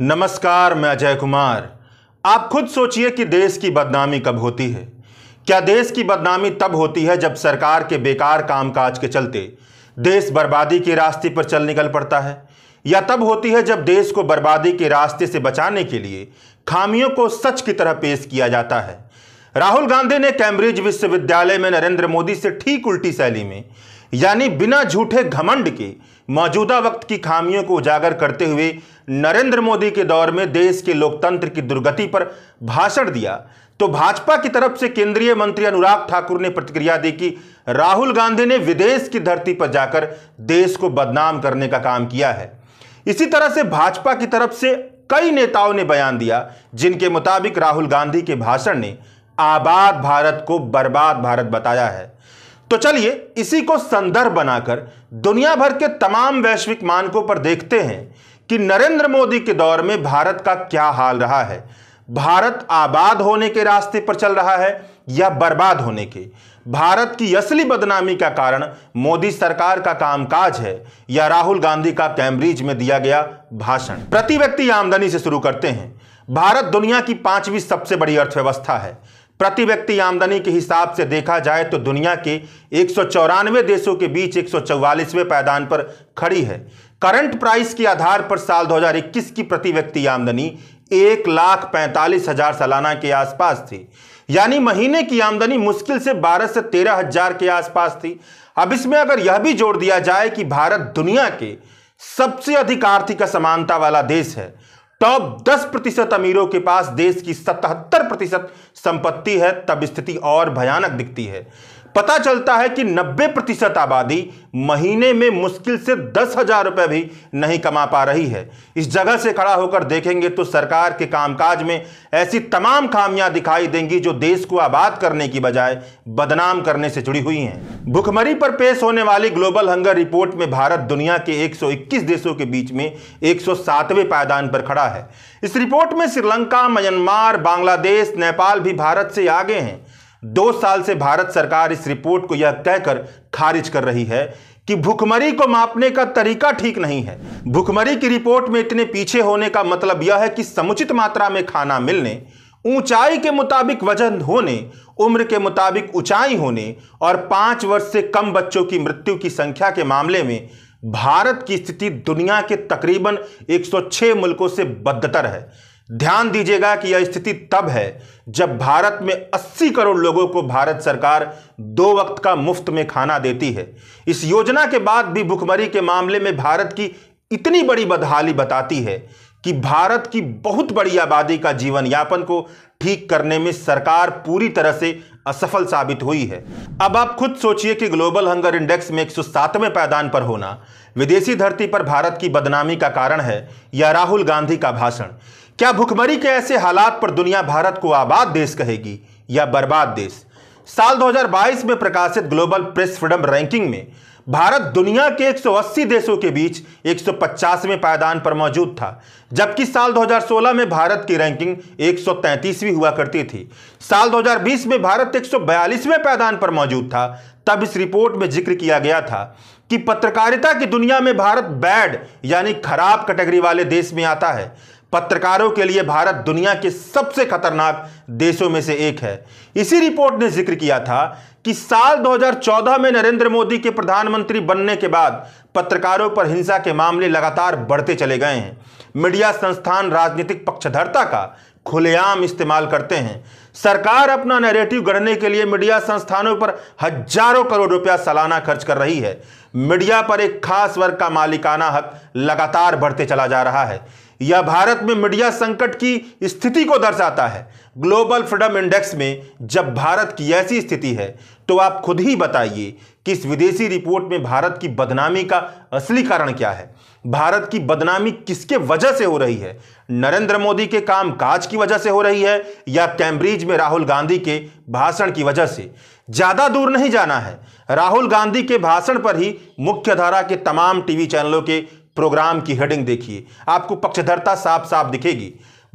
नमस्कार मैं अजय कुमार आप खुद सोचिए कि देश की बदनामी कब होती है क्या देश की बदनामी तब होती है जब सरकार के बेकार कामकाज के चलते देश बर्बादी के रास्ते पर चल निकल पड़ता है या तब होती है जब देश को बर्बादी के रास्ते से बचाने के लिए खामियों को सच की तरह पेश किया जाता है राहुल गांधी ने कैम्ब्रिज विश्वविद्यालय में नरेंद्र मोदी से ठीक उल्टी शैली में यानी बिना झूठे घमंड के मौजूदा वक्त की खामियों को उजागर करते हुए नरेंद्र मोदी के दौर में देश के लोकतंत्र की दुर्गति पर भाषण दिया तो भाजपा की तरफ से केंद्रीय मंत्री अनुराग ठाकुर ने प्रतिक्रिया दी कि राहुल गांधी ने विदेश की धरती पर जाकर देश को बदनाम करने का काम किया है इसी तरह से भाजपा की तरफ से कई नेताओं ने बयान दिया जिनके मुताबिक राहुल गांधी के भाषण ने आबाद भारत को बर्बाद भारत बताया है तो चलिए इसी को संदर्भ बनाकर दुनिया भर के तमाम वैश्विक मानकों पर देखते हैं कि नरेंद्र मोदी के दौर में भारत का क्या हाल रहा है भारत आबाद होने के रास्ते पर चल रहा है या बर्बाद होने के भारत की असली बदनामी का कारण मोदी सरकार का कामकाज है या राहुल गांधी का कैम्ब्रिज में दिया गया भाषण प्रति व्यक्ति आमदनी से शुरू करते हैं भारत दुनिया की पांचवी सबसे बड़ी अर्थव्यवस्था है प्रति व्यक्ति आमदनी के हिसाब से देखा जाए तो दुनिया के एक देशों के बीच एक पायदान पर खड़ी है करंट प्राइस के आधार पर साल 2021 की प्रति व्यक्ति आमदनी एक लाख पैंतालीस हजार सालाना के आसपास थी यानी महीने की आमदनी मुश्किल से 12 से तेरह हजार के आसपास थी अब इसमें अगर यह भी जोड़ दिया जाए कि भारत दुनिया के सबसे अधिक आर्थिक असमानता वाला देश है टॉप 10 प्रतिशत अमीरों के पास देश की 77 प्रतिशत संपत्ति है तब स्थिति और भयानक दिखती है पता चलता है कि 90 प्रतिशत आबादी महीने में मुश्किल से दस हजार रुपये भी नहीं कमा पा रही है इस जगह से खड़ा होकर देखेंगे तो सरकार के कामकाज में ऐसी तमाम खामियां दिखाई देंगी जो देश को आबाद करने की बजाय बदनाम करने से जुड़ी हुई हैं भुखमरी पर पेश होने वाली ग्लोबल हंगर रिपोर्ट में भारत दुनिया के 121 देशों के बीच में एक पायदान पर खड़ा है इस रिपोर्ट में श्रीलंका म्यांमार बांग्लादेश नेपाल भी भारत से आगे हैं दो साल से भारत सरकार इस रिपोर्ट को यह कहकर खारिज कर रही है कि भुखमरी को मापने का तरीका ठीक नहीं है भुखमरी की रिपोर्ट में इतने पीछे होने का मतलब यह है कि समुचित मात्रा में खाना मिलने ऊंचाई के मुताबिक वजन होने उम्र के मुताबिक ऊंचाई होने और पांच वर्ष से कम बच्चों की मृत्यु की संख्या के मामले में भारत की स्थिति दुनिया के तकरीबन 106 मुल्कों से बदतर है ध्यान दीजिएगा कि यह स्थिति तब है जब भारत में 80 करोड़ लोगों को भारत सरकार दो वक्त का मुफ्त में खाना देती है इस योजना के बाद भी भुखमरी के मामले में भारत की इतनी बड़ी बदहाली बताती है कि भारत की बहुत बड़ी आबादी का जीवन यापन को ठीक करने में सरकार पूरी तरह से असफल साबित हुई है अब आप खुद सोचिए कि ग्लोबल हंगर इंडेक्स में एक सौ पैदान पर होना विदेशी धरती पर भारत की बदनामी का कारण है या राहुल गांधी का भाषण क्या भुखमरी के ऐसे हालात पर दुनिया भारत को आबाद देश कहेगी या बर्बाद देश साल 2022 में प्रकाशित ग्लोबल प्रेस फ्रीडम रैंकिंग में भारत दुनिया के 180 देशों के बीच 150वें पायदान पर मौजूद था जबकि साल 2016 में भारत की रैंकिंग 133वीं हुआ करती थी साल 2020 में भारत 142वें पायदान पर मौजूद था तब इस रिपोर्ट में जिक्र किया गया था कि पत्रकारिता की दुनिया में भारत बैड यानी खराब कैटेगरी वाले देश में आता है पत्रकारों के लिए भारत दुनिया के सबसे खतरनाक देशों में से एक है इसी रिपोर्ट ने जिक्र किया था कि साल 2014 में नरेंद्र मोदी के प्रधानमंत्री बनने के बाद पत्रकारों पर हिंसा के मामले लगातार बढ़ते चले गए हैं मीडिया संस्थान राजनीतिक पक्षधरता का खुलेआम इस्तेमाल करते हैं सरकार अपना नैरेटिव गढ़ने के लिए मीडिया संस्थानों पर हजारों करोड़ रुपया सालाना खर्च कर रही है मीडिया पर एक खास वर्ग का मालिकाना हक लगातार बढ़ते चला जा रहा है यह भारत में मीडिया संकट की स्थिति को दर्शाता है ग्लोबल फ्रीडम इंडेक्स में जब भारत की ऐसी स्थिति है तो आप खुद ही बताइए कि इस विदेशी रिपोर्ट में भारत की बदनामी का असली कारण क्या है भारत की बदनामी किसके वजह से हो रही है नरेंद्र मोदी के काम काज की वजह से हो रही है या कैम्ब्रिज में राहुल गांधी के भाषण की वजह से ज़्यादा दूर नहीं जाना है राहुल गांधी के भाषण पर ही मुख्यधारा के तमाम टीवी चैनलों के प्रोग्राम की हेडिंग देखिए आपको पक्षधरता साफ साफ दिखेगी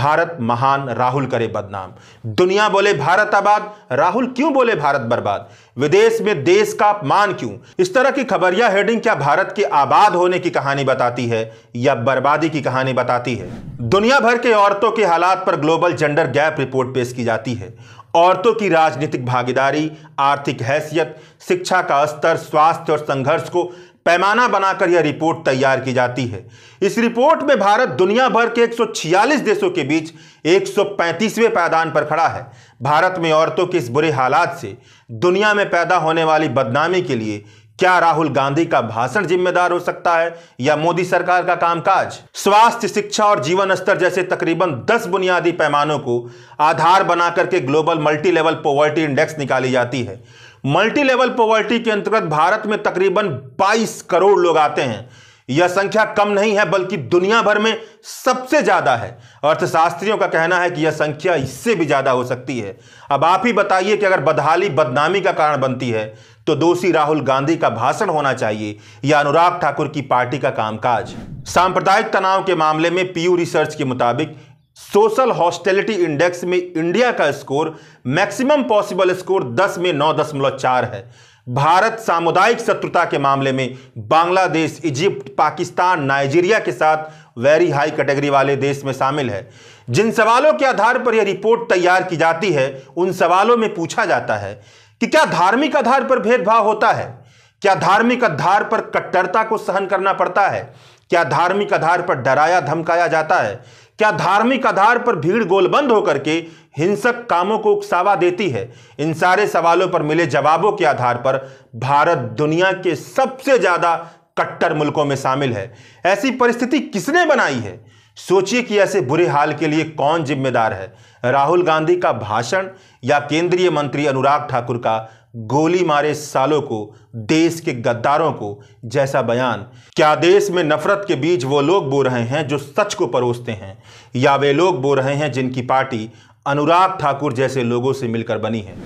भारत महान राहुल करे बदनाम दुनिया बोले भारत आबाद राहुल क्यों बोले भारत बर्बाद विदेश में देश का अपमान क्यों इस तरह की खबरिया हेडिंग क्या भारत के आबाद होने की कहानी बताती है या बर्बादी की कहानी बताती है दुनिया भर के औरतों के हालात पर ग्लोबल जेंडर गैप रिपोर्ट पेश की जाती है औरतों की राजनीतिक भागीदारी आर्थिक हैसियत शिक्षा का स्तर स्वास्थ्य और संघर्ष को पैमाना बनाकर यह रिपोर्ट तैयार की जाती है इस रिपोर्ट में भारत दुनिया भर के 146 देशों के बीच 135वें पायदान पर खड़ा है भारत में औरतों के इस बुरे हालात से दुनिया में पैदा होने वाली बदनामी के लिए क्या राहुल गांधी का भाषण जिम्मेदार हो सकता है या मोदी सरकार का कामकाज स्वास्थ्य शिक्षा और जीवन स्तर जैसे तकरीबन 10 बुनियादी पैमानों को आधार बनाकर के global multi level poverty index निकाली जाती है मल्टी लेवल पॉवर्टी के अंतर्गत भारत में तकरीबन 22 करोड़ लोग आते हैं यह संख्या कम नहीं है बल्कि दुनिया भर में सबसे ज्यादा है अर्थशास्त्रियों का कहना है कि यह संख्या इससे भी ज्यादा हो सकती है अब आप ही बताइए कि अगर बदहाली बदनामी का कारण बनती है तो दोषी राहुल गांधी का भाषण होना चाहिए या अनुराग ठाकुर की पार्टी का कामकाज सांप्रदायिक तनाव के मामले में पीयू रिसर्च के मुताबिक सोशल हॉस्टेलिटी इंडेक्स में इंडिया का स्कोर मैक्सिमम पॉसिबल स्कोर 10 में नौ दशमलव चार है भारत सामुदायिक शत्रुता के मामले में बांग्लादेश इजिप्ट पाकिस्तान नाइजीरिया के साथ वेरी हाई कैटेगरी वाले देश में शामिल है जिन सवालों के आधार पर यह रिपोर्ट तैयार की जाती है उन सवालों में पूछा जाता है कि क्या धार्मिक आधार पर भेदभाव होता है क्या धार्मिक आधार पर कट्टरता को सहन करना पड़ता है क्या धार्मिक आधार पर डराया धमकाया जाता है क्या धार्मिक आधार पर भीड़ गोलबंद होकर के हिंसक कामों को उकसावा देती है इन सारे सवालों पर मिले जवाबों के आधार पर भारत दुनिया के सबसे ज्यादा कट्टर मुल्कों में शामिल है ऐसी परिस्थिति किसने बनाई है सोचिए कि ऐसे बुरे हाल के लिए कौन जिम्मेदार है राहुल गांधी का भाषण या केंद्रीय मंत्री अनुराग ठाकुर का गोली मारे सालों को देश के गद्दारों को जैसा बयान क्या देश में नफरत के बीच वो लोग बो रहे हैं जो सच को परोसते हैं या वे लोग बो रहे हैं जिनकी पार्टी अनुराग ठाकुर जैसे लोगों से मिलकर बनी है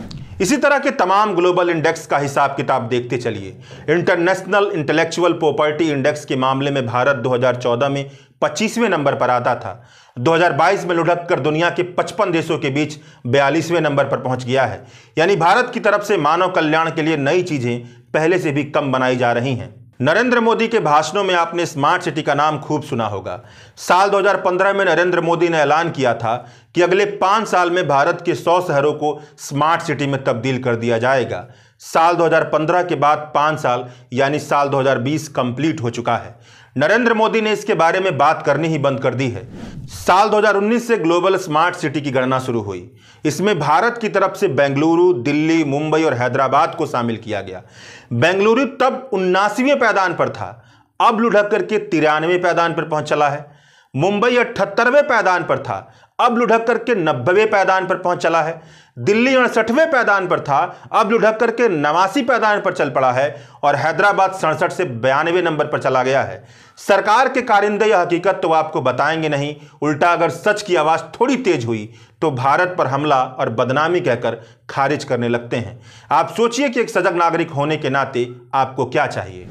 इसी तरह के तमाम ग्लोबल इंडेक्स का हिसाब किताब देखते चलिए इंटरनेशनल इंटेलेक्चुअल प्रॉपर्टी इंडेक्स के मामले में भारत 2014 में 25वें नंबर पर आता था 2022 में लुढ़क कर दुनिया के 55 देशों के बीच बयालीसवें नंबर पर पहुंच गया है यानी भारत की तरफ से मानव कल्याण के लिए नई चीज़ें पहले से भी कम बनाई जा रही हैं नरेंद्र मोदी के भाषणों में आपने स्मार्ट सिटी का नाम खूब सुना होगा साल 2015 में नरेंद्र मोदी ने ऐलान किया था कि अगले पाँच साल में भारत के सौ शहरों को स्मार्ट सिटी में तब्दील कर दिया जाएगा साल 2015 के बाद पाँच साल यानी साल 2020 कंप्लीट हो चुका है नरेंद्र मोदी ने इसके बारे में बात करनी ही बंद कर दी है साल 2019 से ग्लोबल स्मार्ट सिटी की गणना शुरू हुई इसमें भारत की तरफ से बेंगलुरु दिल्ली मुंबई और हैदराबाद को शामिल किया गया बेंगलुरु तब उन्नासीवें पैदान पर था अब लुढ़क करके तिरानवे पैदान पर पहुंच चला है मुंबई अठहत्तरवें पैदान पर था अब लुढ़क करके नब्बेवें पैदान पर पहुंच चला है दिल्ली अड़सठवें पैदान पर था अब लुढ़क करके नवासी पैदान पर चल पड़ा है और हैदराबाद सड़सठ से बयानवे नंबर पर चला गया है सरकार के कारिंदे यह हकीकत तो आपको बताएंगे नहीं उल्टा अगर सच की आवाज़ थोड़ी तेज हुई तो भारत पर हमला और बदनामी कहकर खारिज करने लगते हैं आप सोचिए कि एक सजग नागरिक होने के नाते आपको क्या चाहिए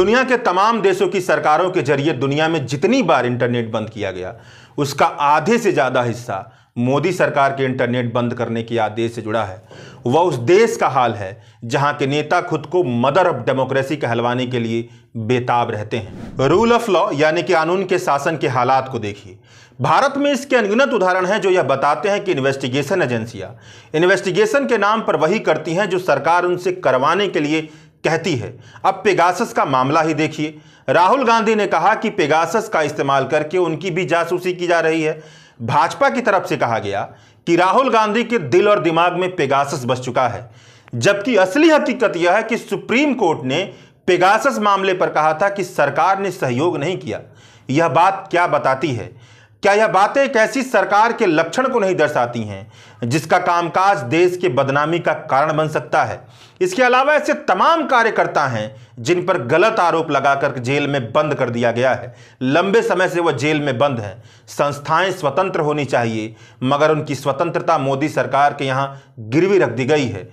दुनिया के तमाम देशों की सरकारों के जरिए दुनिया में जितनी बार इंटरनेट बंद किया गया उसका आधे से ज़्यादा हिस्सा मोदी सरकार के इंटरनेट बंद करने के आदेश से जुड़ा है वह उस देश का हाल है जहां के नेता खुद को मदर ऑफ डेमोक्रेसी कहलवाने के लिए बेताब रहते हैं रूल ऑफ लॉ यानी कि कानून के शासन के हालात को देखिए भारत में इसके अनगिनत उदाहरण हैं जो यह बताते हैं कि इन्वेस्टिगेशन एजेंसियां इन्वेस्टिगेशन के नाम पर वही करती हैं जो सरकार उनसे करवाने के लिए कहती है अब पेगासस का मामला ही देखिए राहुल गांधी ने कहा कि पेगासस का इस्तेमाल करके उनकी भी जासूसी की जा रही है भाजपा की तरफ से कहा गया कि राहुल गांधी के दिल और दिमाग में पेगासस बस चुका है जबकि असली हकीकत यह है कि सुप्रीम कोर्ट ने पेगासस मामले पर कहा था कि सरकार ने सहयोग नहीं किया यह बात क्या बताती है क्या यह बातें एक ऐसी सरकार के लक्षण को नहीं दर्शाती हैं जिसका कामकाज देश के बदनामी का कारण बन सकता है इसके अलावा ऐसे तमाम कार्यकर्ता हैं जिन पर गलत आरोप लगाकर जेल में बंद कर दिया गया है लंबे समय से वह जेल में बंद हैं संस्थाएं स्वतंत्र होनी चाहिए मगर उनकी स्वतंत्रता मोदी सरकार के यहाँ गिरवी रख दी गई है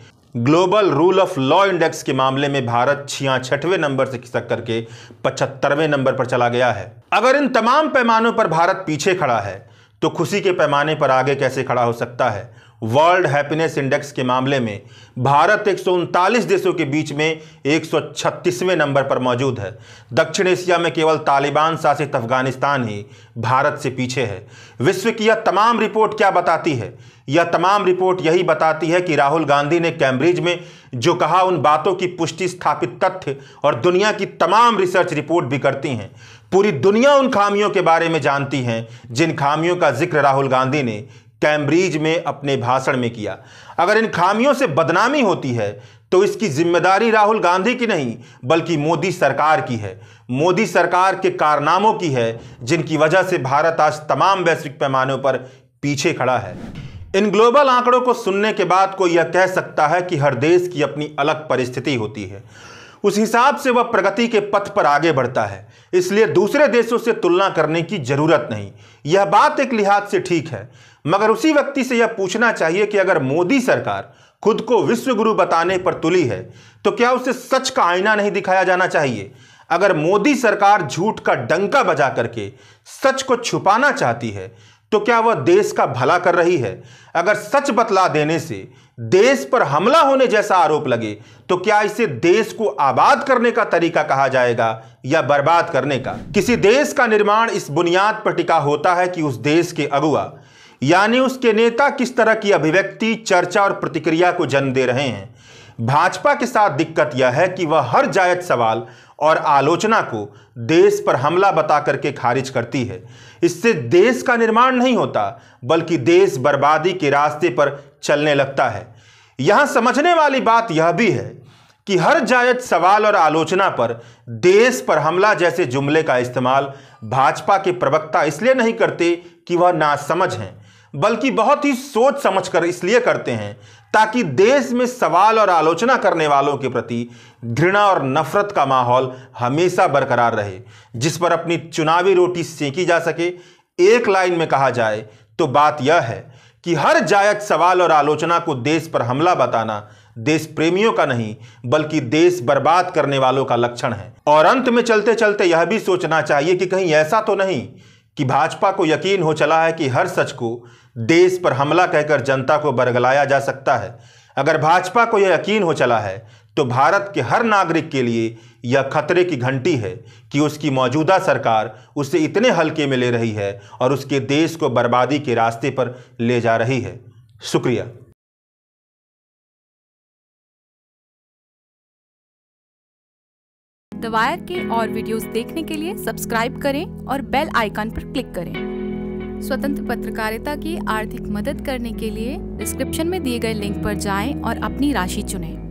global rule of law index के मामले में भारत छियाछठवें नंबर से खिसक करके पचहत्तरवें नंबर पर चला गया है अगर इन तमाम पैमानों पर भारत पीछे खड़ा है तो खुशी के पैमाने पर आगे कैसे खड़ा हो सकता है वर्ल्ड हैप्पीनेस इंडेक्स के मामले में भारत एक देशों के बीच में 136वें नंबर पर मौजूद है दक्षिण एशिया में केवल तालिबान शासित अफगानिस्तान ही भारत से पीछे है विश्व की यह तमाम रिपोर्ट क्या बताती है यह तमाम रिपोर्ट यही बताती है कि राहुल गांधी ने कैम्ब्रिज में जो कहा उन बातों की पुष्टि स्थापित तथ्य और दुनिया की तमाम रिसर्च रिपोर्ट भी करती हैं पूरी दुनिया उन खामियों के बारे में जानती हैं जिन खामियों का जिक्र राहुल गांधी ने कैम्ब्रिज में अपने भाषण में किया अगर इन खामियों से बदनामी होती है तो इसकी जिम्मेदारी राहुल गांधी की नहीं बल्कि मोदी सरकार की है मोदी सरकार के कारनामों की है जिनकी वजह से भारत आज तमाम वैश्विक पैमानों पर पीछे खड़ा है इन ग्लोबल आंकड़ों को सुनने के बाद कोई यह कह सकता है कि हर देश की अपनी अलग परिस्थिति होती है उस हिसाब से वह प्रगति के पथ पर आगे बढ़ता है इसलिए दूसरे देशों से तुलना करने की जरूरत नहीं यह बात एक लिहाज से ठीक है मगर उसी व्यक्ति से यह पूछना चाहिए कि अगर मोदी सरकार खुद को विश्वगुरु बताने पर तुली है तो क्या उसे सच का आईना नहीं दिखाया जाना चाहिए अगर मोदी सरकार झूठ का डंका बजा करके सच को छुपाना चाहती है तो क्या वह देश का भला कर रही है अगर सच बतला देने से देश पर हमला होने जैसा आरोप लगे तो क्या इसे देश को आबाद करने का तरीका कहा जाएगा या बर्बाद करने का किसी देश का निर्माण इस बुनियाद पर टिका होता है कि उस देश के अगुआ यानी उसके नेता किस तरह की अभिव्यक्ति चर्चा और प्रतिक्रिया को जन्म दे रहे हैं भाजपा के साथ दिक्कत यह है कि वह हर जायज सवाल और आलोचना को देश पर हमला बता करके खारिज करती है इससे देश का निर्माण नहीं होता बल्कि देश बर्बादी के रास्ते पर चलने लगता है यहाँ समझने वाली बात यह भी है कि हर जायज सवाल और आलोचना पर देश पर हमला जैसे जुमले का इस्तेमाल भाजपा के प्रवक्ता इसलिए नहीं करते कि वह नासमझ हैं बल्कि बहुत ही सोच समझकर इसलिए करते हैं ताकि देश में सवाल और आलोचना करने वालों के प्रति घृणा और नफरत का माहौल हमेशा बरकरार रहे जिस पर अपनी चुनावी रोटी सेंकी जा सके एक लाइन में कहा जाए तो बात यह है कि हर जायज सवाल और आलोचना को देश पर हमला बताना देश प्रेमियों का नहीं बल्कि देश बर्बाद करने वालों का लक्षण है और अंत में चलते चलते यह भी सोचना चाहिए कि कहीं ऐसा तो नहीं कि भाजपा को यकीन हो चला है कि हर सच को देश पर हमला कहकर जनता को बरगलाया जा सकता है अगर भाजपा को यह यकीन हो चला है तो भारत के हर नागरिक के लिए यह खतरे की घंटी है कि उसकी मौजूदा सरकार उसे इतने हल्के में ले रही है और उसके देश को बर्बादी के रास्ते पर ले जा रही है शुक्रिया द वायर के और वीडियोस देखने के लिए सब्सक्राइब करें और बेल आइकन पर क्लिक करें स्वतंत्र पत्रकारिता की आर्थिक मदद करने के लिए डिस्क्रिप्शन में दिए गए लिंक पर जाएं और अपनी राशि चुनें